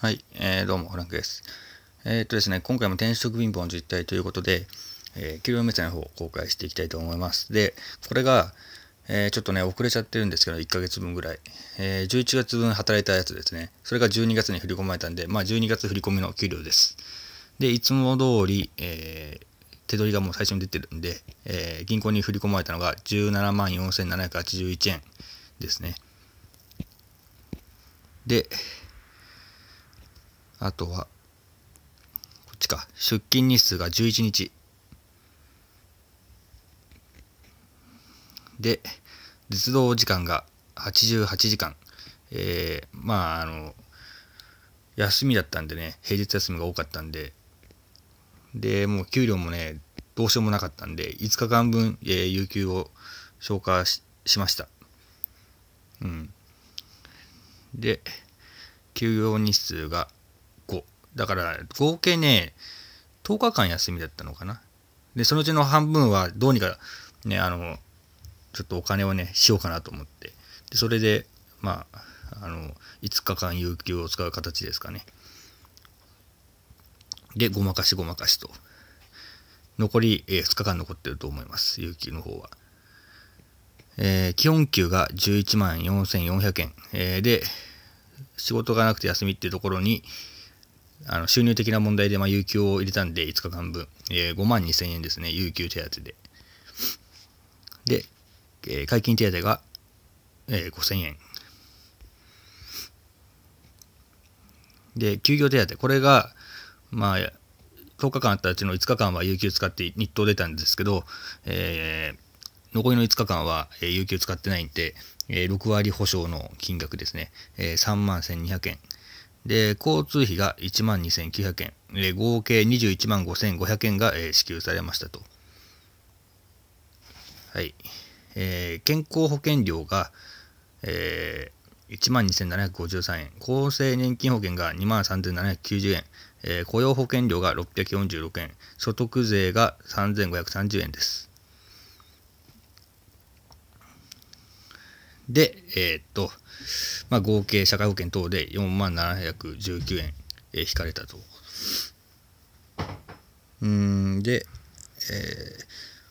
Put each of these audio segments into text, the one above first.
はい、えー、どうも、フランクです。えー、っとですね、今回も転職貧乏の実態ということで、えー、給料目線の方を公開していきたいと思います。で、これが、えー、ちょっとね、遅れちゃってるんですけど、1ヶ月分ぐらい。えー、11月分働いたやつですね。それが12月に振り込まれたんで、まあ12月振り込みの給料です。で、いつも通り、えー、手取りがもう最初に出てるんで、えー、銀行に振り込まれたのが17万4781円ですね。で、あとは、こっちか。出勤日数が11日。で、実動時間が88時間。えー、まあ、あの、休みだったんでね、平日休みが多かったんで、で、もう給料もね、どうしようもなかったんで、5日間分、えー、有給を消化しました。うん。で、休業日数がだから合計ね、10日間休みだったのかな。で、そのうちの半分はどうにかね、あの、ちょっとお金をね、しようかなと思って。で、それで、まあ、あの、5日間有給を使う形ですかね。で、ごまかしごまかしと。残り、えー、2日間残ってると思います、有給の方は。えー、基本給が11万4400円、えー、で、仕事がなくて休みっていうところに、あの収入的な問題で、まあ、有給を入れたんで、5日間分、えー、5万2000円ですね、有給手当で。で、えー、解禁手当が、えー、5000円。で、休業手当、これが、まあ、10日間あったうちの5日間は有給使って日当出たんですけど、えー、残りの5日間は、えー、有給使ってないんで、えー、6割保証の金額ですね、えー、3万1200円。で、交通費が1万2900円、え合計21万5500円が、えー、支給されましたと。はい。えー、健康保険料が、えー、1万2753円、厚生年金保険が2万3790円、えー、雇用保険料が646円、所得税が3530円です。で、えー、っと、まあ、合計社会保険等で4万719円、え引かれたと。うんで、えー、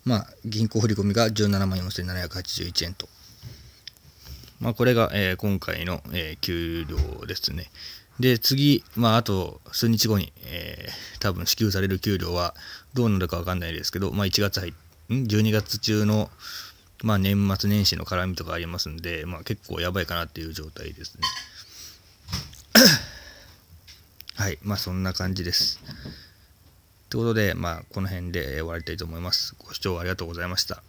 まあ、銀行振込が17万4781円と。まあ、これが、えー、今回の、えー、給料ですね。で、次、まあ、あと数日後に、えー、多分支給される給料はどうなるかわかんないですけど、まあ、1月入っ12月中の、まあ、年末年始の絡みとかありますんで、まあ、結構やばいかなっていう状態ですね。はい、まあそんな感じです。ということで、まあこの辺で終わりたいと思います。ご視聴ありがとうございました。